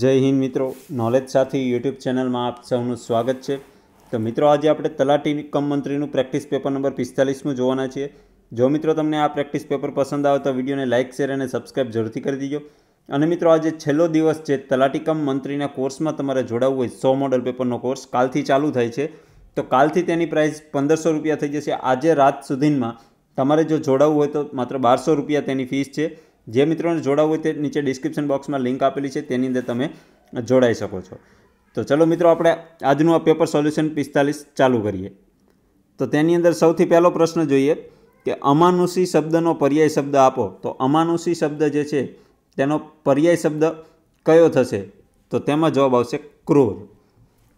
જય હિન્દ મિત્રો નોલેજ સાથી યુટ્યુબ ચેનલમાં આપ સૌનું સ્વાગત છે તો મિત્રો આજે આપણે તલાટી કમ મંત્રીનું પ્રેક્ટિસ પેપર નંબર પિસ્તાલીસમું જોવાના છીએ જો મિત્રો તમને આ પ્રેક્ટિસ પેપર પસંદ આવે તો વિડીયોને લાઇક શેર અને સબસ્ક્રાઇબ જરૂરથી કરી દીજો અને મિત્રો આજે છેલ્લો દિવસ છે તલાટી કમ મંત્રીના કોર્સમાં તમારે જોડાવવું હોય સો મોડલ પેપરનો કોર્સ કાલથી ચાલુ થાય છે તો કાલથી તેની પ્રાઇસ પંદરસો રૂપિયા થઈ જશે આજે રાત સુધીમાં તમારે જો જોડાવવું હોય તો માત્ર બારસો રૂપિયા તેની ફીસ છે જે મિત્રોને જોડાવવું હોય તે નીચે ડિસ્ક્રિપ્શન બોક્સમાં લિંક આપેલી છે તેની અંદર તમે જોડાઈ શકો છો તો ચલો મિત્રો આપણે આજનું આ પેપર સોલ્યુશન પિસ્તાલીસ ચાલુ કરીએ તો તેની અંદર સૌથી પહેલો પ્રશ્ન જોઈએ કે અમાનુષી શબ્દનો પર્યાય શબ્દ આપો તો અમાનુષી શબ્દ જે છે તેનો પર્યાય શબ્દ કયો થશે તો તેમાં જવાબ આવશે ક્રૂર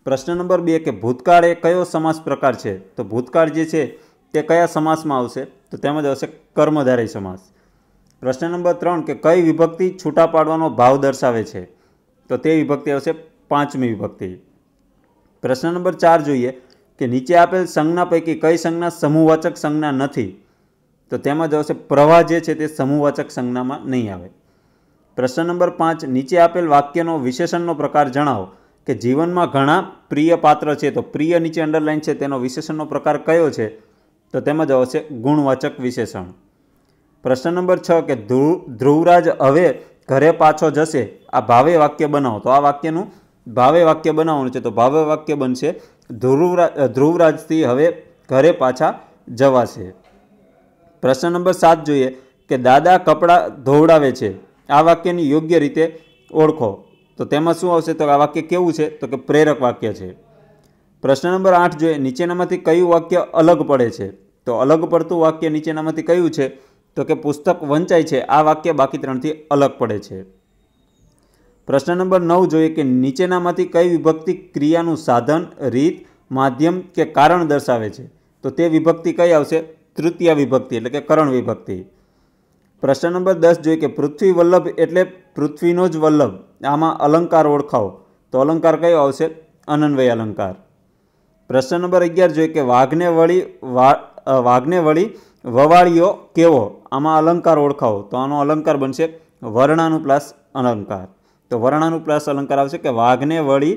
પ્રશ્ન નંબર બે કે ભૂતકાળ એ કયો સમાસ પ્રકાર છે તો ભૂતકાળ જે છે તે કયા સમાસમાં આવશે તો તેમાં જ આવશે કર્મધારય સમાસ પ્રશ્ન નંબર ત્રણ કે કઈ વિભક્તિ છૂટા પાડવાનો ભાવ દર્શાવે છે તો તે વિભક્તિ આવશે પાંચમી વિભક્તિ પ્રશ્ન નંબર ચાર જોઈએ કે નીચે આપેલ સંજ્ઞા પૈકી કઈ સંજ્ઞા સમૂહવાચક સંજ્ઞા નથી તો તેમાં જવાબ છે પ્રવાહ જે છે તે સમૂહવાચક સંજ્ઞામાં નહીં આવે પ્રશ્ન નંબર પાંચ નીચે આપેલ વાક્યનો વિશેષણનો પ્રકાર જણાવો કે જીવનમાં ઘણા પ્રિય પાત્ર છે તો પ્રિય નીચે અંડરલાઇન છે તેનો વિશેષણનો પ્રકાર કયો છે તો તેમાં જવાબ ગુણવાચક વિશેષણ પ્રશ્ન નંબર છ કે ધ્રુવ ધ્રુવરાજ હવે ઘરે પાછો જશે આ ભાવે વાક્ય બનાવો તો આ વાક્યનું ભાવે વાક્ય બનાવવાનું છે તો ભાવે વાક્ય બનશે ધ્રુવરાજ ધ્રુવરાજથી હવે ઘરે પાછા જવાશે પ્રશ્ન નંબર સાત જોઈએ કે દાદા કપડાં ધોવડાવે છે આ વાક્યની યોગ્ય રીતે ઓળખો તો તેમાં શું આવશે તો આ વાક્ય કેવું છે તો કે પ્રેરક વાક્ય છે પ્રશ્ન નંબર આઠ જોઈએ નીચેનામાંથી કયું વાક્ય અલગ પડે છે તો અલગ પડતું વાક્ય નીચેનામાંથી કયું છે તો કે પુસ્તક વંચાય છે આ વાક્ય બાકી ત્રણથી અલગ પડે છે પ્રશ્ન નંબર નવ જોઈએ કે નીચેનામાંથી કઈ વિભક્તિ ક્રિયાનું સાધન રીત માધ્યમ કે કારણ દર્શાવે છે તો તે વિભક્તિ કઈ આવશે તૃતીય વિભક્તિ એટલે કે કરણ વિભક્તિ પ્રશ્ન નંબર દસ જોઈએ કે પૃથ્વી વલ્લભ એટલે પૃથ્વીનો જ વલ્લભ આમાં અલંકાર ઓળખાવો તો અલંકાર કયો આવશે અનન્વય અલંકાર પ્રશ્ન નંબર અગિયાર જોઈએ કે વાઘને વળી વાઘને વળી વવાળીઓ કેવો આમાં અલંકાર ઓળખાવો તો આનો અલંકાર બનશે વર્ણાનું પ્લસ અલંકાર તો વર્ણાનું પ્લસ અલંકાર આવશે કે વાઘને વળી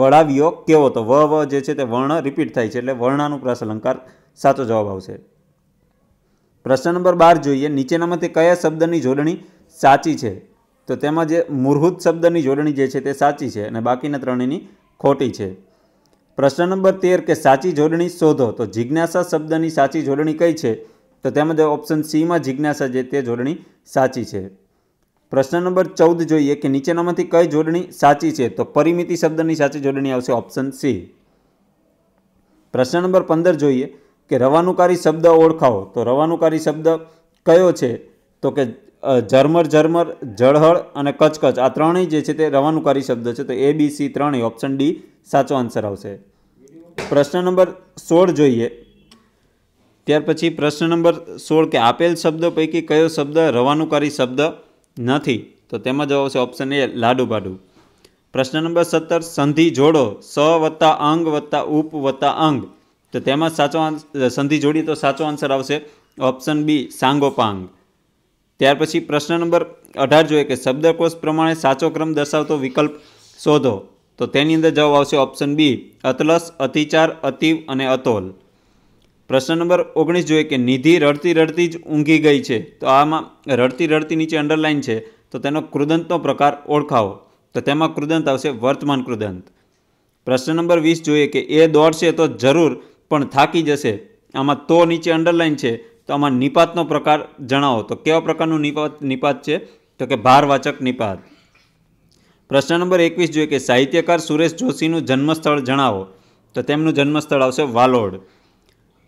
વળાવ્યો કેવો તો વ વ જે છે તે વર્ણ રિપીટ થાય છે એટલે વર્ણાનું પ્લસ અલંકાર સાચો જવાબ આવશે પ્રશ્ન નંબર બાર જોઈએ નીચેનામાંથી કયા શબ્દની જોડણી સાચી છે તો તેમાં જે મૂર્હુત શબ્દની જોડણી જે છે તે સાચી છે અને બાકીના ત્રણેયની ખોટી છે પ્રશ્ન નંબર તેર કે સાચી જોડણી શોધો તો જિજ્ઞાસા શબ્દની સાચી જોડણી કઈ છે તો તેમાં ઓપ્શન સીમાં જિજ્ઞાસા છે તે જોડણી સાચી છે પ્રશ્ન નંબર ચૌદ જોઈએ કે નીચેનામાંથી કઈ જોડણી સાચી છે તો પરિમિતિ શબ્દની સાચી જોડણી આવશે ઓપ્શન સી પ્રશ્ન નંબર પંદર જોઈએ કે રવાનુકારી શબ્દ ઓળખાવો તો રવાનુકારી શબ્દ કયો છે તો કે ઝરમર ઝરમર જળહળ અને કચકચ આ ત્રણેય જે છે તે રવાનુકારી શબ્દ છે તો એ બી સી ત્રણેય ઓપ્શન ડી સાચો આન્સર આવશે પ્રશ્ન નંબર સોળ જોઈએ ત્યાર પછી પ્રશ્ન નંબર સોળ કે આપેલ શબ્દ પૈકી કયો શબ્દ રવાનુકારી શબ્દ નથી તો તેમાં જવાબ આવશે ઓપ્શન એ લાડુબાડુ પ્રશ્ન નંબર સત્તર સંધિ જોડો સ વત્તા અંગ વત્તા ઉપ વત્તા અંગ તો તેમાં સાચો સંધિ જોડી તો સાચો આન્સર આવશે ઓપ્શન બી સાંગોપાંગ ત્યાર પછી પ્રશ્ન નંબર અઢાર જોઈએ કે શબ્દકોશ પ્રમાણે સાચો ક્રમ દર્શાવતો વિકલ્પ શોધો તો તેની અંદર જવાબ આવશે ઓપ્શન બી અતલસ અતિચાર અતિવ અને અતોલ પ્રશ્ન નંબર ઓગણીસ જોઈએ કે નિધિ રડતી રડતી જ ઊંઘી ગઈ છે તો આમાં રડતી રડતી નીચે અંડરલાઇન છે તો તેનો કૃદંતનો પ્રકાર ઓળખાવો તો તેમાં કૃદંત આવશે વર્તમાન કૃદંત પ્રશ્ન નંબર વીસ જોઈએ કે એ દોડશે તો જરૂર પણ થાકી જશે આમાં તો નીચે અંડરલાઇન છે તો આમાં નિપાતનો પ્રકાર જણાવો તો કેવા પ્રકારનું નિપાત નિપાત છે તો કે ભારવાચક નિપાત પ્રશ્ન નંબર એકવીસ જોઈએ કે સાહિત્યકાર સુરેશ જોશીનું જન્મસ્થળ જણાવો તો તેમનું જન્મસ્થળ આવશે વાલોડ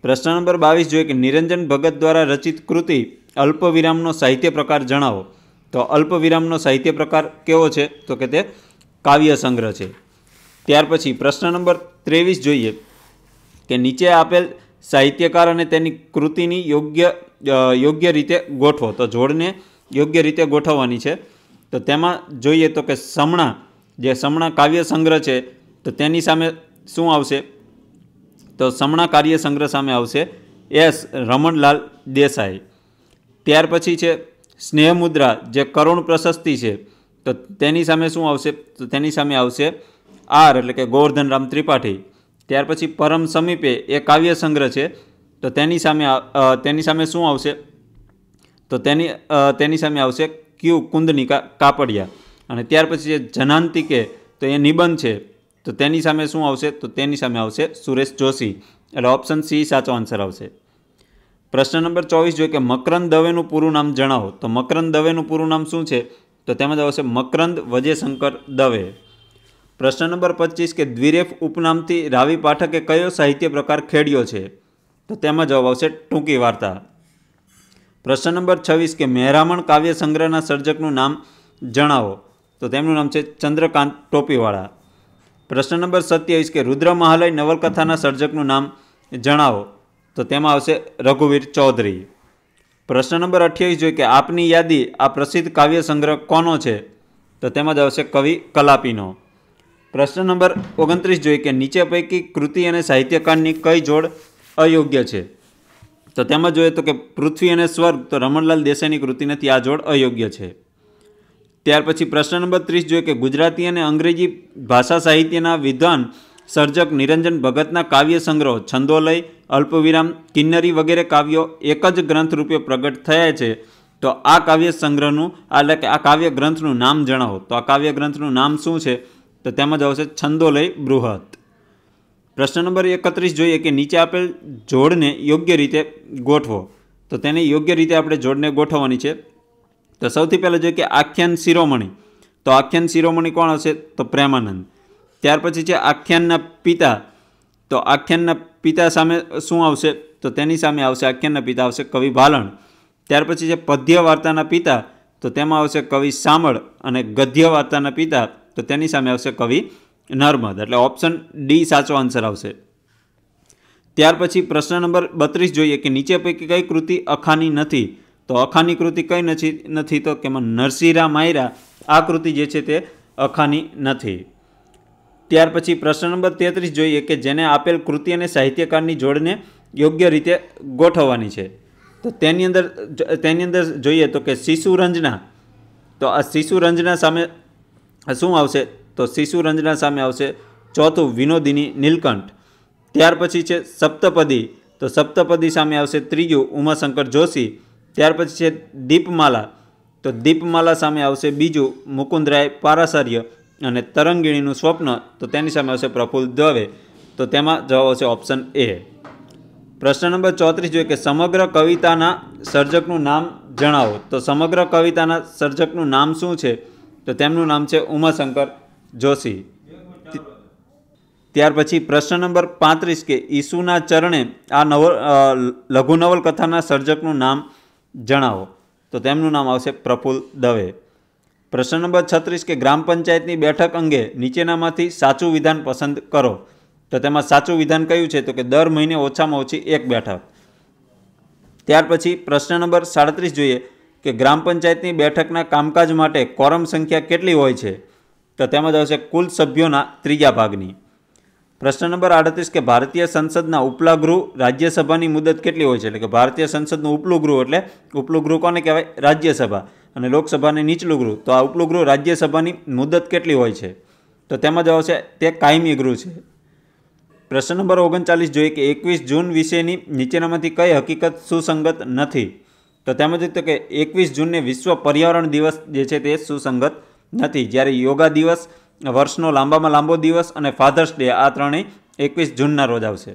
પ્રશ્ન નંબર બાવીસ જોઈએ કે નિરંજન ભગત દ્વારા રચિત કૃતિ અલ્પવિરામનો સાહિત્ય પ્રકાર જણાવો તો અલ્પવિરામનો સાહિત્ય પ્રકાર કેવો છે તો કે તે કાવ્ય સંગ્રહ છે ત્યાર પછી પ્રશ્ન નંબર ત્રેવીસ જોઈએ કે નીચે આપેલ સાહિત્યકાર અને તેની કૃતિની યોગ્ય યોગ્ય રીતે ગોઠવો તો જોડને યોગ્ય રીતે ગોઠવવાની છે તો તેમાં જોઈએ તો કે સમણા જે સમણા કાવ્ય સંગ્રહ છે તો તેની સામે શું આવશે તો સમણા કાર્ય સંગ્રહ સામે આવશે એસ રમણલાલ દેસાઈ ત્યાર પછી છે સ્નેહ મુદ્રા જે કરુણ પ્રશસ્તિ છે તો તેની સામે શું આવશે તો તેની સામે આવશે આર એટલે કે ગોવર્ધનરામ ત્રિપાઠી ત્યાર પછી પરમ સમીપે એ કાવ્ય સંગ્રહ છે તો તેની સામે તેની સામે શું આવશે તો તેની તેની સામે આવશે ક્યુ કુંદની કાપડિયા અને ત્યાર પછી જે જનાંતિકે તો એ નિબંધ છે તો તેની સામે શું આવશે તો તેની સામે આવશે સુરેશ જોશી એટલે ઓપ્શન સી સાચો આન્સર આવશે પ્રશ્ન નંબર ચોવીસ જોઈએ કે મકરંદ દવેનું પૂરું નામ જણાવો તો મકરંદ દવેનું પૂરું નામ શું છે તો તેમાં જ આવશે મકરંદ વજયશંકર દવે પ્રશ્ન નંબર પચીસ કે દ્વિરેફ ઉપનામથી રાવી પાઠકે કયો સાહિત્ય પ્રકાર ખેડ્યો છે તો તેમાં જવાબ આવશે ટૂંકી વાર્તા પ્રશ્ન નંબર છવ્વીસ કે મહેરામણ કાવ્ય સંગ્રહના સર્જકનું નામ જણાવો તો તેમનું નામ છે ચંદ્રકાંત ટોપીવાળા પ્રશ્ન નંબર સત્યાવીસ કે રુદ્ર મહાલય નવલકથાના સર્જકનું નામ જણાવો તો તેમાં આવશે રઘુવીર ચૌધરી પ્રશ્ન નંબર અઠ્યાવીસ જોઈએ કે આપની યાદી આ પ્રસિદ્ધ કાવ્ય સંગ્રહ કોનો છે તો તેમાં જ આવશે કવિ કલાપીનો પ્રશ્ન નંબર ઓગણત્રીસ જોઈએ કે નીચે પૈકી કૃતિ અને સાહિત્યકારની કઈ જોડ અયોગ્ય છે તો તેમાં જોઈએ તો કે પૃથ્વી અને સ્વર્ગ તો રમણલાલ દેસાઈની કૃતિ નથી આ જોડ અયોગ્ય છે ત્યાર પછી પ્રશ્ન નંબર ત્રીસ જોઈએ કે ગુજરાતી અને અંગ્રેજી ભાષા સાહિત્યના વિદ્વાન સર્જક નિરંજન ભગતના કાવ્ય સંગ્રહ છંદોલય અલ્પવિરામ કિન્નરી વગેરે કાવ્યો એક જ ગ્રંથ રૂપે પ્રગટ થયા છે તો આ કાવ્ય સંગ્રહનું એટલે કે આ કાવ્ય ગ્રંથનું નામ જણાવો તો આ કાવ્ય ગ્રંથનું નામ શું છે તો તેમાં જ આવશે છંદોલય બૃહત પ્રશ્ન નંબર એકત્રીસ જોઈએ કે નીચે આપેલ જોડને યોગ્ય રીતે ગોઠવો તો તેને યોગ્ય રીતે આપણે જોડને ગોઠવવાની છે તો સૌથી પહેલાં જોઈએ કે આખ્યાન શિરોમણી તો આખ્યાન શિરોમણી કોણ હશે તો પ્રેમાનંદ ત્યાર પછી છે આખ્યાનના પિતા તો આખ્યાનના પિતા સામે શું આવશે તો તેની સામે આવશે આખ્યાનના પિતા આવશે કવિ ભાલણ ત્યાર પછી છે પદ્ય વાર્તાના પિતા તો તેમાં આવશે કવિ સામળ અને ગદ્ય વાર્તાના પિતા તો તેની સામે આવશે કવિ નર્મદ એટલે ઓપ્શન ડી સાચો આન્સર આવશે ત્યાર પછી પ્રશ્ન નંબર બત્રીસ જોઈએ કે નીચે પૈકી કઈ કૃતિ અખાની નથી તો અખાની કૃતિ કઈ નથી નથી તો કે નરસિંહરા માયરા આ કૃતિ જે છે તે અખાની નથી ત્યાર પછી પ્રશ્ન નંબર તેત્રીસ જોઈએ કે જેને આપેલ કૃતિ અને સાહિત્યકારની જોડને યોગ્ય રીતે ગોઠવવાની છે તો તેની અંદર તેની અંદર જોઈએ તો કે શિશુ રંજના તો આ શિશુ રંજના સામે શું આવશે તો શિશુ રંજના સામે આવશે ચોથું વિનોદિની નીલકંઠ ત્યાર પછી છે સપ્તપદી તો સપ્તપદી સામે આવશે ત્રીજું ઉમાશંકર જોશી ત્યાર પછી છે દીપમાલા તો દીપમાલા સામે આવશે બીજું મુકુંદરાય પારાસાર્ય અને તરંગીણીનું સ્વપ્ન તો તેની સામે આવશે પ્રફુલ્લ દવે તો તેમાં જવાબ આવશે ઓપ્શન એ પ્રશ્ન નંબર ચોત્રીસ જોઈએ કે સમગ્ર કવિતાના સર્જકનું નામ જણાવો તો સમગ્ર કવિતાના સર્જકનું નામ શું છે તો તેમનું નામ છે ઉમાશંકર જોશી ત્યાર પછી પ્રશ્ન નંબર પાંત્રીસ કે ઈસુના ચરણે આ નવ લઘુ નવલકથાના સર્જકનું નામ જણાવો તો તેમનું નામ આવશે પ્રફુલ દવે પ્રશ્ન નંબર છત્રીસ કે ગ્રામ પંચાયતની બેઠક અંગે નીચેનામાંથી સાચું વિધાન પસંદ કરો તો તેમાં સાચું વિધાન કયું છે તો કે દર મહિને ઓછામાં ઓછી એક બેઠક ત્યાર પછી પ્રશ્ન નંબર સાડત્રીસ જોઈએ કે ગ્રામ પંચાયતની બેઠકના કામકાજ માટે કોરમ સંખ્યા કેટલી હોય છે તો તેમાં આવશે કુલ સભ્યોના ત્રીજા ભાગની પ્રશ્ન નંબર આડત્રીસ કે ભારતીય સંસદના ઉપલા ગૃહ રાજ્યસભાની મુદત કેટલી હોય છે એટલે કે ભારતીય સંસદનું ઉપલું ગૃહ એટલે ઉપલું ગૃહ કોને કહેવાય રાજ્યસભા અને લોકસભાને નીચલું ગૃહ તો આ ઉપલું ગૃહ રાજ્યસભાની મુદત કેટલી હોય છે તો તેમાં જવાબ છે તે કાયમી ગૃહ છે પ્રશ્ન નંબર ઓગણચાલીસ જોઈએ કે એકવીસ જૂન વિશેની નીચેનામાંથી કઈ હકીકત સુસંગત નથી તો તેમાં તેમજ તો કે એકવીસ જૂનને વિશ્વ પર્યાવરણ દિવસ જે છે તે સુસંગત નથી જ્યારે યોગા દિવસ વર્ષનો લાંબામાં લાંબો દિવસ અને ફાધર્સ ડે આ ત્રણેય એકવીસ જૂનના રોજ આવશે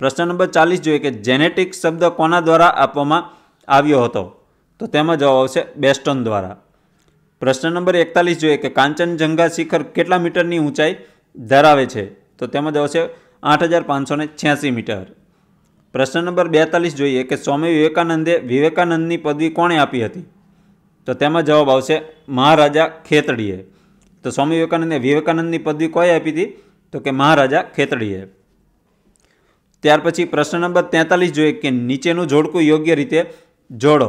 પ્રશ્ન નંબર ચાલીસ જોઈએ કે જેનેટિક શબ્દ કોના દ્વારા આપવામાં આવ્યો હતો તો તેમાં જવાબ આવશે બેસ્ટન દ્વારા પ્રશ્ન નંબર એકતાલીસ જોઈએ કે કાંચનજંઘા શિખર કેટલા મીટરની ઊંચાઈ ધરાવે છે તો તેમાં જવાબ આવશે આઠ હજાર પાંચસો ને છ્યાસી મીટર પ્રશ્ન નંબર બેતાલીસ જોઈએ કે સ્વામી વિવેકાનંદે વિવેકાનંદની પદવી કોણે આપી હતી તો તેમાં જવાબ આવશે મહારાજા ખેતડીએ તો સ્વામી વિવેકાનંદને વિવેકાનંદની પદવી કોઈ આપી હતી તો કે મહારાજા ખેતડીએ ત્યાર પછી પ્રશ્ન નંબર તેતાલીસ જોઈએ કે નીચેનું જોડકું યોગ્ય રીતે જોડો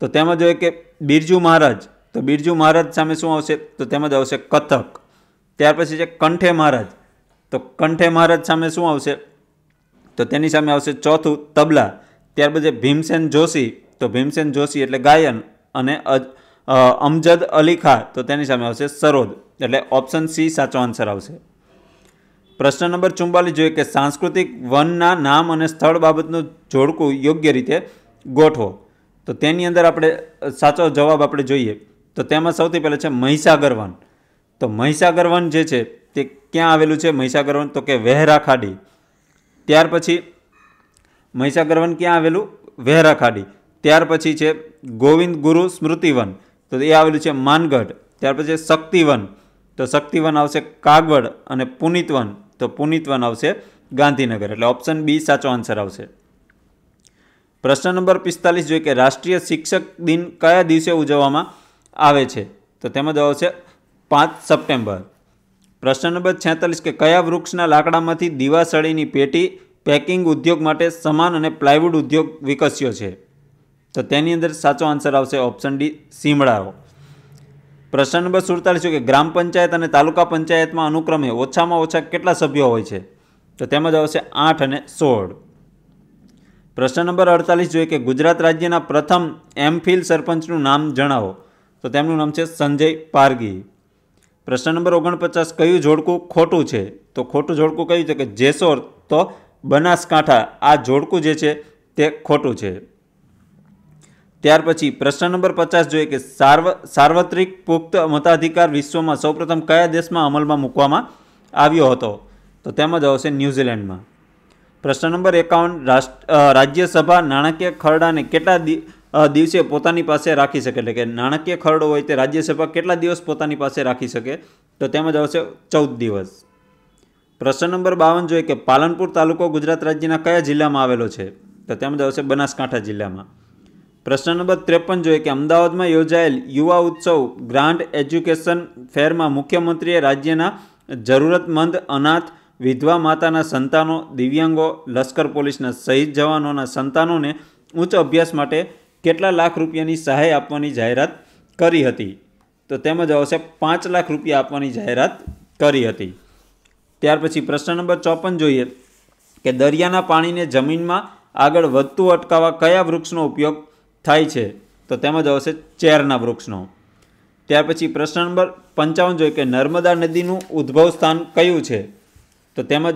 તો તેમાં જોઈએ કે બિરજુ મહારાજ તો બિરજુ મહારાજ સામે શું આવશે તો તેમાં જ આવશે કથક ત્યાર પછી છે કંઠે મહારાજ તો કંઠે મહારાજ સામે શું આવશે તો તેની સામે આવશે ચોથું તબલા ત્યાર પછી ભીમસેન જોશી તો ભીમસેન જોશી એટલે ગાયન અને અમજદ અલી ખા તો તેની સામે આવશે સરોદ એટલે ઓપ્શન સી સાચો આન્સર આવશે પ્રશ્ન નંબર ચુમ્બાલીસ જોઈએ કે સાંસ્કૃતિક વનના નામ અને સ્થળ બાબતનું જોડકું યોગ્ય રીતે ગોઠવો તો તેની અંદર આપણે સાચો જવાબ આપણે જોઈએ તો તેમાં સૌથી પહેલાં છે મહિસાગર વન તો મહિસાગર વન જે છે તે ક્યાં આવેલું છે મહિસાગર વન તો કે વહેરા ખાડી ત્યાર પછી મહિસાગર વન ક્યાં આવેલું વહેરા ખાડી ત્યાર પછી છે ગોવિંદ ગુરુ સ્મૃતિ વન તો એ આવેલું છે માનગઢ ત્યાર પછી શક્તિવન તો શક્તિવન આવશે કાગવડ અને પુનિતવન તો પુનિતવન આવશે ગાંધીનગર એટલે ઓપ્શન બી સાચો આન્સર આવશે પ્રશ્ન નંબર પિસ્તાલીસ જોઈએ કે રાષ્ટ્રીય શિક્ષક દિન કયા દિવસે ઉજવવામાં આવે છે તો તેમાં જવાબ છે પાંચ સપ્ટેમ્બર પ્રશ્ન નંબર છેતાલીસ કે કયા વૃક્ષના લાકડામાંથી દિવાસળીની પેટી પેકિંગ ઉદ્યોગ માટે સમાન અને પ્લાયવુડ ઉદ્યોગ વિકસ્યો છે તો તેની અંદર સાચો આન્સર આવશે ઓપ્શન ડી સીમડાઓ પ્રશ્ન નંબર સુડતાલીસ કે ગ્રામ પંચાયત અને તાલુકા પંચાયતમાં અનુક્રમે ઓછામાં ઓછા કેટલા સભ્યો હોય છે તો તેમાં જ આવશે આઠ અને સોળ પ્રશ્ન નંબર અડતાલીસ જોઈએ કે ગુજરાત રાજ્યના પ્રથમ એમફિલ સરપંચનું નામ જણાવો તો તેમનું નામ છે સંજય પારગી પ્રશ્ન નંબર ઓગણપચાસ કયું જોડકું ખોટું છે તો ખોટું જોડકું કયું છે કે જેસોર તો બનાસકાંઠા આ જોડકું જે છે તે ખોટું છે ત્યાર પછી પ્રશ્ન નંબર પચાસ જોઈએ કે સાર્વ સાર્વત્રિક પુખ્ત મતાધિકાર વિશ્વમાં સૌપ્રથમ કયા દેશમાં અમલમાં મૂકવામાં આવ્યો હતો તો તેમાં જ આવશે ન્યૂઝીલેન્ડમાં પ્રશ્ન નંબર એકાવન રાજ્યસભા નાણાકીય ખરડાને કેટલા દિવસે પોતાની પાસે રાખી શકે એટલે કે નાણાકીય ખરડો હોય તે રાજ્યસભા કેટલા દિવસ પોતાની પાસે રાખી શકે તો તેમાં જ આવશે ચૌદ દિવસ પ્રશ્ન નંબર બાવન જોઈએ કે પાલનપુર તાલુકો ગુજરાત રાજ્યના કયા જિલ્લામાં આવેલો છે તો તેમાં જ આવશે બનાસકાંઠા જિલ્લામાં પ્રશ્ન નંબર ત્રેપન જોઈએ કે અમદાવાદમાં યોજાયેલ યુવા ઉત્સવ ગ્રાન્ડ એજ્યુકેશન ફેરમાં મુખ્યમંત્રીએ રાજ્યના જરૂરતમંદ અનાથ વિધવા માતાના સંતાનો દિવ્યાંગો લશ્કર પોલીસના શહીદ જવાનોના સંતાનોને ઉચ્ચ અભ્યાસ માટે કેટલા લાખ રૂપિયાની સહાય આપવાની જાહેરાત કરી હતી તો તેમજ આવશે પાંચ લાખ રૂપિયા આપવાની જાહેરાત કરી હતી ત્યાર પછી પ્રશ્ન નંબર ચોપન જોઈએ કે દરિયાના પાણીને જમીનમાં આગળ વધતું અટકાવવા કયા વૃક્ષનો ઉપયોગ થાય છે તો તેમાં જવાબ આવશે ચેરના વૃક્ષનો ત્યાર પછી પ્રશ્ન નંબર પંચાવન જોઈએ કે નર્મદા નદીનું ઉદ્ભવ સ્થાન કયું છે તો તેમાં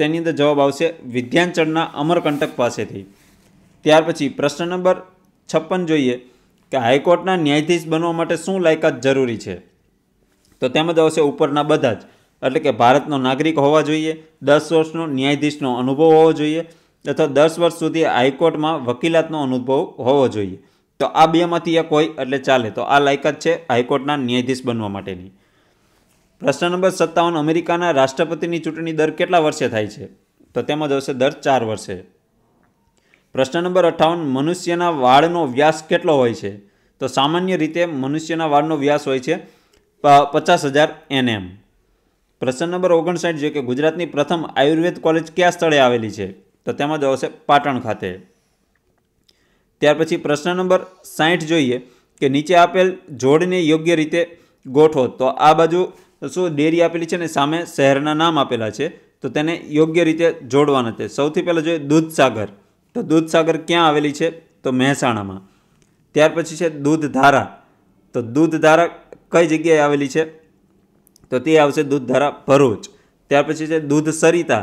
તેની અંદર જવાબ આવશે વિધ્યાંચળના અમરકંટક પાસેથી ત્યાર પછી પ્રશ્ન નંબર છપ્પન જોઈએ કે હાઈકોર્ટના ન્યાયાધીશ બનવા માટે શું લાયકાત જરૂરી છે તો તેમાં આવશે ઉપરના બધા જ એટલે કે ભારતનો નાગરિક હોવા જોઈએ દસ વર્ષનો ન્યાયાધીશનો અનુભવ હોવો જોઈએ અથવા દસ વર્ષ સુધી હાઈકોર્ટમાં વકીલાતનો અનુભવ હોવો જોઈએ તો આ બેમાંથી એક હોય એટલે ચાલે તો આ લાયકાત છે હાઈકોર્ટના ન્યાયાધીશ બનવા માટેની પ્રશ્ન નંબર સત્તાવન અમેરિકાના રાષ્ટ્રપતિની ચૂંટણી દર કેટલા વર્ષે થાય છે તો તેમાં આવશે દર ચાર વર્ષે પ્રશ્ન નંબર અઠ્ઠાવન મનુષ્યના વાળનો વ્યાસ કેટલો હોય છે તો સામાન્ય રીતે મનુષ્યના વાળનો વ્યાસ હોય છે પચાસ હજાર એનએમ પ્રશ્ન નંબર ઓગણસાઠ જે કે ગુજરાતની પ્રથમ આયુર્વેદ કોલેજ કયા સ્થળે આવેલી છે તો તેમાં જવાબ આવશે પાટણ ખાતે ત્યાર પછી પ્રશ્ન નંબર સાઠ જોઈએ કે નીચે આપેલ જોડને યોગ્ય રીતે ગોઠવો તો આ બાજુ શું ડેરી આપેલી છે ને સામે શહેરના નામ આપેલા છે તો તેને યોગ્ય રીતે જોડવાના છે સૌથી પહેલાં જોઈએ દૂધસાગર તો દૂધસાગર ક્યાં આવેલી છે તો મહેસાણામાં ત્યાર પછી છે દૂધધારા તો દૂધધારા કઈ જગ્યાએ આવેલી છે તો તે આવશે દૂધધારા ભરૂચ ત્યાર પછી છે દૂધ સરિતા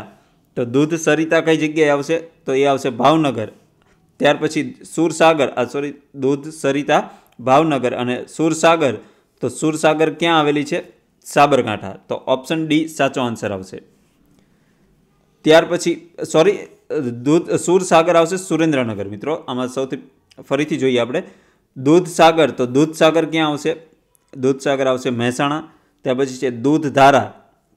તો દૂધ સરિતા કઈ જગ્યાએ આવશે તો એ આવશે ભાવનગર ત્યાર પછી સુરસાગર આ સોરી દૂધ સરિતા ભાવનગર અને સુરસાગર તો સુરસાગર ક્યાં આવેલી છે સાબરકાંઠા તો ઓપ્શન ડી સાચો આન્સર આવશે ત્યાર પછી સોરી દૂધ સુરસાગર આવશે સુરેન્દ્રનગર મિત્રો આમાં સૌથી ફરીથી જોઈએ આપણે દૂધસાગર તો દૂધસાગર ક્યાં આવશે દૂધસાગર આવશે મહેસાણા ત્યાર પછી છે દૂધધારા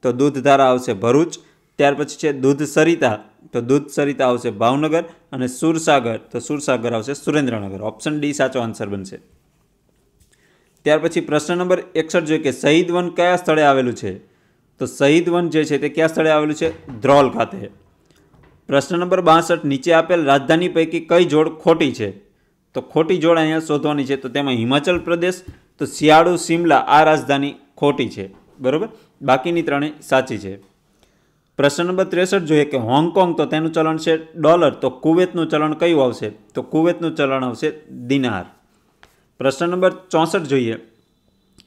તો દૂધધારા આવશે ભરૂચ ત્યાર પછી છે દૂધ સરિતા તો દૂધ સરિતા આવશે ભાવનગર અને સુરસાગર તો સુરસાગર આવશે સુરેન્દ્રનગર ઓપ્શન ડી સાચો આન્સર બનશે ત્યાર પછી પ્રશ્ન નંબર એકસઠ જોઈએ કે શહીદ વન કયા સ્થળે આવેલું છે તો શહીદ વન જે છે તે કયા સ્થળે આવેલું છે ધ્રોલ ખાતે પ્રશ્ન નંબર બાસઠ નીચે આપેલ રાજધાની પૈકી કઈ જોડ ખોટી છે તો ખોટી જોડ અહીંયા શોધવાની છે તો તેમાં હિમાચલ પ્રદેશ તો શિયાળુ શિમલા આ રાજધાની ખોટી છે બરાબર બાકીની ત્રણેય સાચી છે પ્રશ્ન નંબર ત્રેસઠ જોઈએ કે હોંગકોંગ તો તેનું ચલણ છે ડોલર તો કુવેતનું ચલણ કયું આવશે તો કુવેતનું ચલણ આવશે દિનાર પ્રશ્ન નંબર ચોસઠ જોઈએ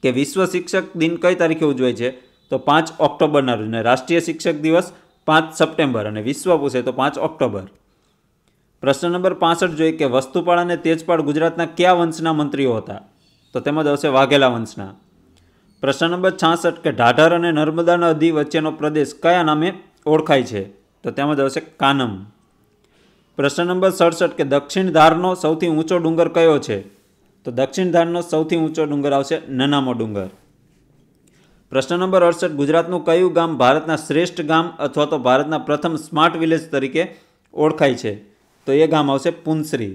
કે વિશ્વ શિક્ષક દિન કઈ તારીખે ઉજવાય છે તો પાંચ ઓક્ટોબરના રોજ અને રાષ્ટ્રીય શિક્ષક દિવસ પાંચ સપ્ટેમ્બર અને વિશ્વ પૂછે તો પાંચ ઓક્ટોબર પ્રશ્ન નંબર પાસઠ જોઈએ કે વસ્તુપાળ અને તેજપાળ ગુજરાતના કયા વંશના મંત્રીઓ હતા તો તેમાં જ આવશે વાઘેલા વંશના પ્રશ્ન નંબર છાસઠ કે ઢાઢર અને નર્મદા નદી વચ્ચેનો પ્રદેશ કયા નામે ઓળખાય છે તો તેમાં આવશે કાનમ પ્રશ્ન નંબર સડસઠ કે દક્ષિણ ધારનો સૌથી ઊંચો ડુંગર કયો છે તો દક્ષિણ ધારનો સૌથી ઊંચો ડુંગર આવશે નનામો ડુંગર પ્રશ્ન નંબર અડસઠ ગુજરાતનું કયું ગામ ભારતના શ્રેષ્ઠ ગામ અથવા તો ભારતના પ્રથમ સ્માર્ટ વિલેજ તરીકે ઓળખાય છે તો એ ગામ આવશે પુનશ્રી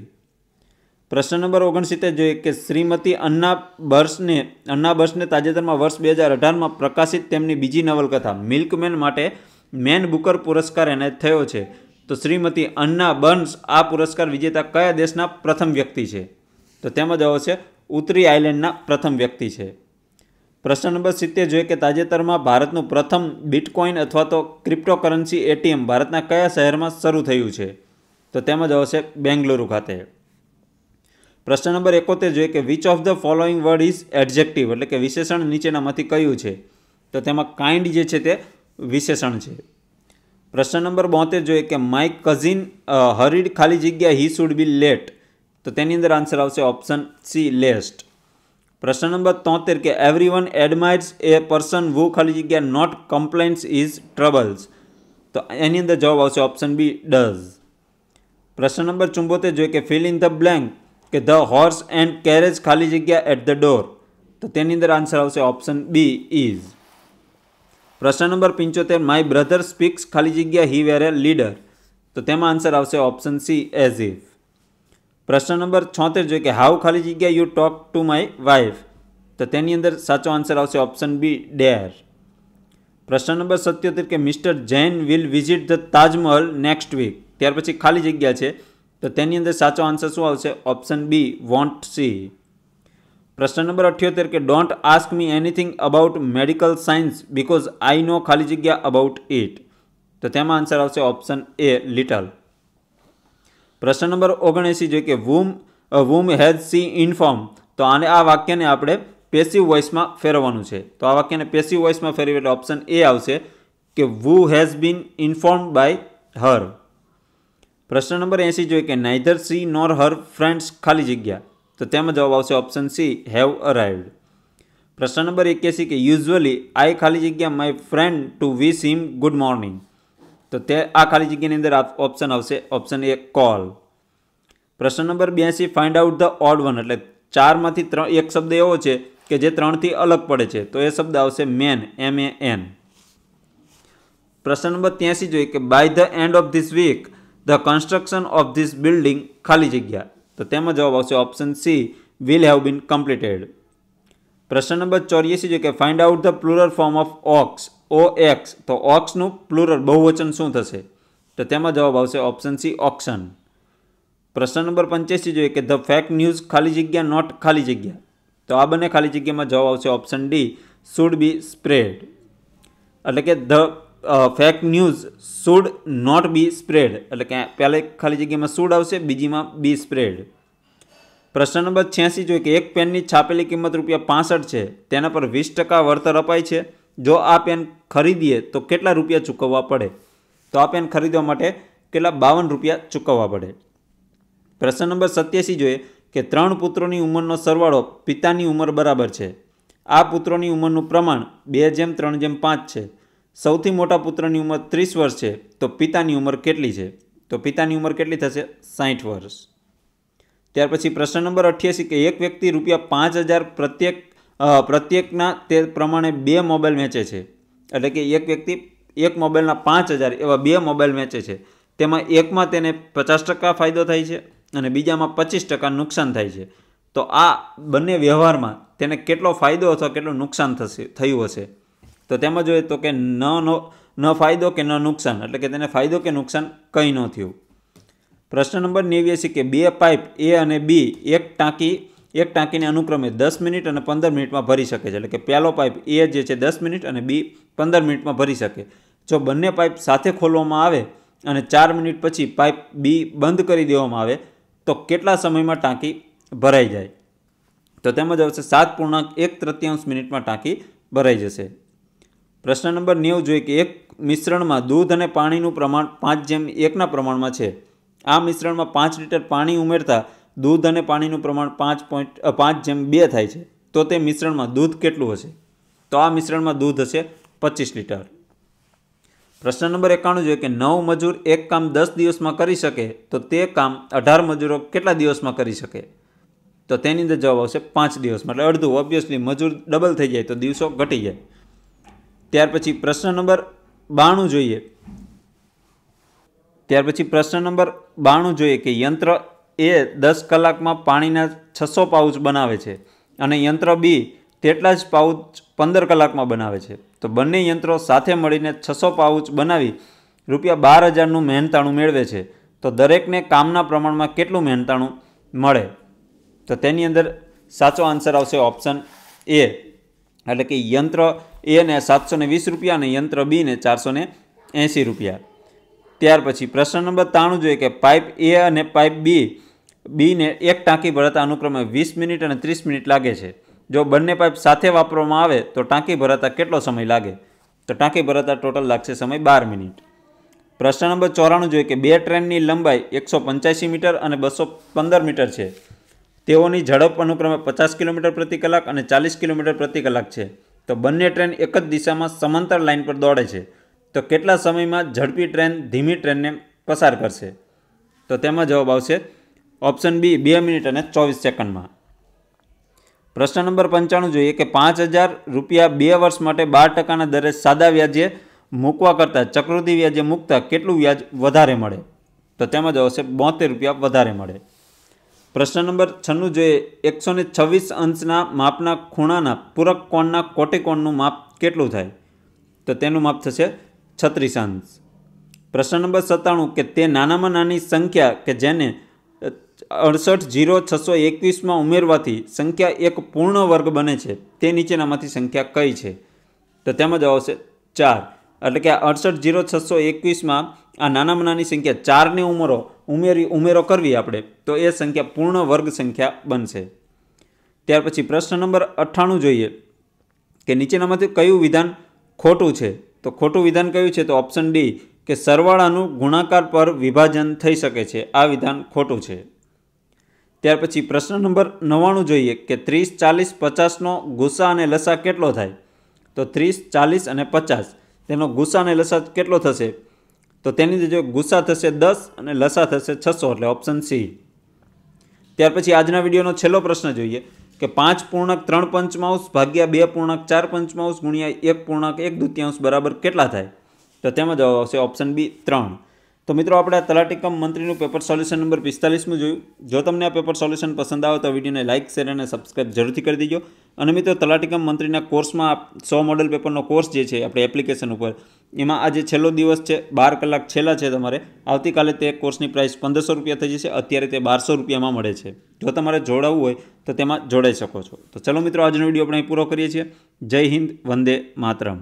પ્રશ્ન નંબર ઓગણસિત્તેર જોઈએ કે શ્રીમતી અન્ના બર્સને અન્ના બર્સને તાજેતરમાં વર્ષ બે હજાર અઢારમાં પ્રકાશિત તેમની બીજી નવલકથા મિલ્કમેન માટે મેન બુકર પુરસ્કાર એને થયો છે તો શ્રીમતી અન્ના બર્ન્સ આ પુરસ્કાર વિજેતા કયા દેશના પ્રથમ વ્યક્તિ છે તો તેમાં જવાબ છે ઉત્તરી આઇલેન્ડના પ્રથમ વ્યક્તિ છે પ્રશ્ન નંબર સિત્તેર જોઈએ કે તાજેતરમાં ભારતનું પ્રથમ બિટકોઇન અથવા તો ક્રિપ્ટોકરન્સી એટીએમ ભારતના કયા શહેરમાં શરૂ થયું છે તો તેમાં જવાબ છે બેંગલુરુ ખાતે પ્રશ્ન નંબર એકોતેર જોઈએ કે which of the following word is adjective એટલે કે વિશેષણ નીચેનામાંથી કયું છે તો તેમાં કાઇન્ડ જે છે તે વિશેષણ છે પ્રશ્ન નંબર બોતેર જોઈએ કે માય કઝિન હરીડ ખાલી જગ્યા હી શુડ બી લેટ તો તેની અંદર આન્સર આવશે ઓપ્શન સી લેસ્ટ પ્રશ્ન નંબર તોતેર કે every one admires a person who ખાલી જગ્યા નોટ કમ્પ્લેન્ટ્સ ઇઝ ટ્રબલ્સ તો એની અંદર જવાબ આવશે ઓપ્શન બી ડઝ પ્રશ્ન નંબર ચુંબોતેર જોઈએ કે ફિલ ઇન ધ બ્લેન્ક કે ધ હોર્સ એન્ડ કેરેજ ખાલી જગ્યા એટ ધ ડોર તો તેની અંદર આન્સર આવશે ઓપ્શન બી ઇઝ પ્રશ્ન નંબર પંચોતેર માય બ્રધર સ્પીક્સ ખાલી જગ્યા હી વેર એ લીડર તો તેમાં આન્સર આવશે ઓપ્શન સી એઝ ઇફ પ્રશ્ન નંબર છોતેર જોઈએ કે હાઉ ખાલી જગ્યા you talk to my wife તો તેની અંદર સાચો આન્સર આવશે ઓપ્શન બી ડેર પ્રશ્ન નંબર સત્યોતેર કે mister Jain will visit the Taj Mahal next week ત્યાર પછી ખાલી જગ્યા છે તો તેની અંદર સાચો આન્સર શું આવશે ઓપ્શન બી વોન્ટ સી પ્રશ્ન નંબર અઠ્યોતેર કે don't ask me anything about medical science because I know ખાલી જગ્યા અબાઉટ ઇટ તો તેમાં આન્સર આવશે ઓપ્શન એ લિટલ પ્રશ્ન નંબર ઓગણએંસી જોઈએ કે whom whom has she inform તો આને આ વાક્યને આપણે પેસિવ વોઇસમાં ફેરવવાનું છે તો આ વાક્યને પેસિવ વોઇસમાં ફેરવી એટલે ઓપ્શન એ આવશે કે who has been inform by her પ્રશ્ન નંબર એંસી જોઈએ કે neither she nor her friends ખાલી જગ્યા તો તેમાં જવાબ આવશે ઓપ્શન સી હેવ અરાઇવડ પ્રશ્ન નંબર એક્યાસી કે યુઝ્યુઅલી આઈ ખાલી જગ્યા my friend to wish him good morning તો તે આ ખાલી જગ્યાની અંદર ઓપ્શન આવશે ઓપ્શન એ કોલ પ્રશ્ન નંબર બ્યાસી find out the odd one એટલે ચારમાંથી ત્રણ એક શબ્દ એવો છે કે જે ત્રણથી અલગ પડે છે તો એ શબ્દ આવશે મેન એમ એ એન પ્રશ્ન નંબર ત્યાંસી જોઈએ કે by the end of this week the construction of this building ખાલી જગ્યા તો તેમાં જવાબ આવશે option C will have been completed પ્રશ્ન નંબર ચોર્યાસી જો કે find out the plural form of ox O X તો ઓક્સનું પ્લુરલ બહુવચન શું થશે તો તેમાં જવાબ આવશે ઓપ્શન સી ઓક્શન પ્રશ્ન નંબર પંચ્યાસી જોઈએ કે ધ ફેક ન્યૂઝ ખાલી જગ્યા નોટ ખાલી જગ્યા તો આ બંને ખાલી જગ્યામાં જવાબ આવશે option D should be spread એટલે કે the fake news should not be spread એટલે કે પહેલે ખાલી જગ્યામાં શુડ આવશે બીજીમાં બી સ્પ્રેડ પ્રશ્ન નંબર છ્યાસી જોઈએ કે એક પેનની છાપેલી કિંમત રૂપિયા પાસઠ છે તેના પર વીસ ટકા વળતર અપાય છે જો આ પેન ખરીદીએ તો કેટલા રૂપિયા ચૂકવવા પડે તો આ પેન ખરીદવા માટે કેટલા બાવન રૂપિયા ચૂકવવા પડે પ્રશ્ન નંબર સત્યાસી જોઈએ કે ત્રણ પુત્રોની ઉંમરનો સરવાળો પિતાની ઉંમર બરાબર છે આ પુત્રોની ઉંમરનું પ્રમાણ બે જેમ ત્રણ જેમ પાંચ છે સૌથી મોટા પુત્રની ઉંમર ત્રીસ વર્ષ છે તો પિતાની ઉંમર કેટલી છે તો પિતાની ઉંમર કેટલી થશે સાહીઠ વર્ષ ત્યાર પછી પ્રશ્ન નંબર અઠ્યાસી કે એક વ્યક્તિ રૂપિયા પાંચ હજાર પ્રત્યેક પ્રત્યેકના તે પ્રમાણે બે મોબાઈલ વેચે છે એટલે કે એક વ્યક્તિ એક મોબાઈલના પાંચ હજાર એવા બે મોબાઈલ વેચે છે તેમાં એકમાં તેને પચાસ ટકા ફાયદો થાય છે અને બીજામાં પચીસ ટકા નુકસાન થાય છે તો આ બંને વ્યવહારમાં તેને કેટલો ફાયદો અથવા કેટલું નુકસાન થશે થયું હશે તો તેમાં જોઈએ તો કે ન નો ન ફાયદો કે ન નુકસાન એટલે કે તેને ફાયદો કે નુકસાન કંઈ ન થયું પ્રશ્ન નંબર નેવ્યાસી કે બે પાઇપ એ અને બી એક ટાંકી એક ટાંકીને અનુક્રમે દસ મિનિટ અને પંદર મિનિટમાં ભરી શકે છે એટલે કે પહેલો પાઇપ એ જે છે દસ મિનિટ અને બી પંદર મિનિટમાં ભરી શકે જો બંને પાઇપ સાથે ખોલવામાં આવે અને ચાર મિનિટ પછી પાઇપ બી બંધ કરી દેવામાં આવે તો કેટલા સમયમાં ટાંકી ભરાઈ જાય તો તેમજ આવશે સાત પૂર્ણાંક એક તૃતીયાંશ મિનિટમાં ટાંકી ભરાઈ જશે પ્રશ્ન નંબર નેવ જોઈએ કે એક મિશ્રણમાં દૂધ અને પાણીનું પ્રમાણ પાંચ જેમ એકના પ્રમાણમાં છે આ મિશ્રણમાં પાંચ લીટર પાણી ઉમેરતા દૂધ અને પાણીનું પ્રમાણ પાંચ પોઈન્ટ પાંચ જેમ બે થાય છે તો તે મિશ્રણમાં દૂધ કેટલું હશે તો આ મિશ્રણમાં દૂધ હશે પચીસ લીટર પ્રશ્ન નંબર એકાણું જોઈએ કે નવ મજૂર એક કામ દસ દિવસમાં કરી શકે તો તે કામ અઢાર મજૂરો કેટલા દિવસમાં કરી શકે તો તેની અંદર જવાબ આવશે પાંચ દિવસમાં એટલે અડધું ઓબ્વિયસલી મજૂર ડબલ થઈ જાય તો દિવસો ઘટી જાય ત્યાર પછી પ્રશ્ન નંબર બાણું જોઈએ ત્યાર પછી પ્રશ્ન નંબર બાણું જોઈએ કે યંત્ર એ દસ કલાકમાં પાણીના છસો પાઉચ બનાવે છે અને યંત્ર બી તેટલા જ પાઉચ પંદર કલાકમાં બનાવે છે તો બંને યંત્રો સાથે મળીને છસો પાઉચ બનાવી રૂપિયા બાર હજારનું મહેનતાણું મેળવે છે તો દરેકને કામના પ્રમાણમાં કેટલું મહેનતાણું મળે તો તેની અંદર સાચો આન્સર આવશે ઓપ્શન એ એટલે કે યંત્ર એ ને સાતસો ને વીસ રૂપિયા અને યંત્ર બીને ચારસો ને એંસી રૂપિયા ત્યાર પછી પ્રશ્ન નંબર ત્રાણું જોઈએ કે પાઇપ એ અને પાઇપ બી બીને એક ટાંકી ભરાતા અનુક્રમે વીસ મિનિટ અને ત્રીસ મિનિટ લાગે છે જો બંને પાઇપ સાથે વાપરવામાં આવે તો ટાંકી ભરાતા કેટલો સમય લાગે તો ટાંકી ભરાતા ટોટલ લાગશે સમય બાર મિનિટ પ્રશ્ન નંબર ચોરાણું જોઈએ કે બે ટ્રેનની લંબાઈ એકસો પંચ્યાસી મીટર અને બસો પંદર મીટર છે તેઓની ઝડપ અનુક્રમે પચાસ કિલોમીટર પ્રતિ કલાક અને ચાલીસ કિલોમીટર પ્રતિ કલાક છે તો બંને ટ્રેન એક જ દિશામાં સમાંતર લાઇન પર દોડે છે તો કેટલા સમયમાં ઝડપી ટ્રેન ધીમી ટ્રેનને પસાર કરશે તો તેમાં જવાબ આવશે ઓપ્શન બી બે મિનિટ અને ચોવીસ સેકન્ડમાં પ્રશ્ન નંબર પંચાણું જોઈએ કે પાંચ હજાર રૂપિયા બે વર્ષ માટે બાર ટકાના દરે સાદા વ્યાજે મૂકવા કરતાં ચક્રવૃદ્ધિ વ્યાજે મૂકતા કેટલું વ્યાજ વધારે મળે તો તેમાં જ આવશે બોતેર રૂપિયા વધારે મળે પ્રશ્ન નંબર છન્નું જોઈએ એકસો ને છવ્વીસ અંશના માપના ખૂણાના પૂરક કોણના કોટિકોણનું માપ કેટલું થાય તો તેનું માપ થશે છત્રીસ અંશ પ્રશ્ન નંબર સત્તાણું કે તે નાનામાં નાની સંખ્યા કે જેને અડસઠ જીરો છસો એકવીસમાં ઉમેરવાથી સંખ્યા એક પૂર્ણ વર્ગ બને છે તે નીચેનામાંથી સંખ્યા કઈ છે તો તેમાં જવાબ આવશે ચાર એટલે કે આ અડસઠ જીરો છસો એકવીસમાં આ નાનામાં નાની સંખ્યા ચારની ઉમરો ઉમેરી ઉમેરો કરવી આપણે તો એ સંખ્યા પૂર્ણ વર્ગ સંખ્યા બનશે ત્યાર પછી પ્રશ્ન નંબર અઠ્ઠાણું જોઈએ કે નીચેનામાંથી કયું વિધાન ખોટું છે તો ખોટું વિધાન કયું છે તો ઓપ્શન ડી કે સરવાળાનું ગુણાકાર પર વિભાજન થઈ શકે છે આ વિધાન ખોટું છે ત્યાર પછી પ્રશ્ન નંબર નવ્વાણું જોઈએ કે ત્રીસ ચાલીસ પચાસનો ગુસ્સા અને લસા કેટલો થાય તો ત્રીસ ચાલીસ અને પચાસ તેનો ગુસ્સા અને લસા કેટલો થશે તો તેની અંદર જો ગુસ્સા થશે દસ અને લસા થશે છસો એટલે ઓપ્શન સી ત્યાર પછી આજના વિડીયોનો છેલ્લો પ્રશ્ન જોઈએ કે પાંચ પૂર્ણક ત્રણ પંચમાંશ ભાગ્યા બે પૂર્ણક ચાર પંચમાંશ ગુણ્યા એક પૂર્ણક એક દૂત્યાંશ બરાબર કેટલા થાય તો તેમાં જવાબ આવશે ઓપ્શન બી ત્રણ તો મિત્રો આપણે આ તલાટીકમ મંત્રીનું પેપર સોલ્યુશન નંબર પિસ્તાલીસમાં જોયું જો તમને આ પેપર સોલ્યુશન પસંદ આવે તો વિડીયોને લાઇક શેર અને સબસ્ક્રાઇબ જરૂરથી કરી દેજો અને મિત્રો તલાટીકમ મંત્રીના કોર્સમાં સો મોડલ પેપરનો કોર્સ જે છે આપણે એપ્લિકેશન ઉપર એમાં આજે છેલ્લો દિવસ છે બાર કલાક છેલ્લા છે તમારે આવતીકાલે તે કોર્સની પ્રાઇસ પંદરસો રૂપિયા થઈ જશે અત્યારે તે બારસો રૂપિયામાં મળે છે જો તમારે જોડાવવું હોય તો તેમાં જોડાઈ શકો છો તો ચલો મિત્રો આજનો વિડીયો આપણે અહીં પૂરો કરીએ છીએ જય હિન્દ વંદે માતરમ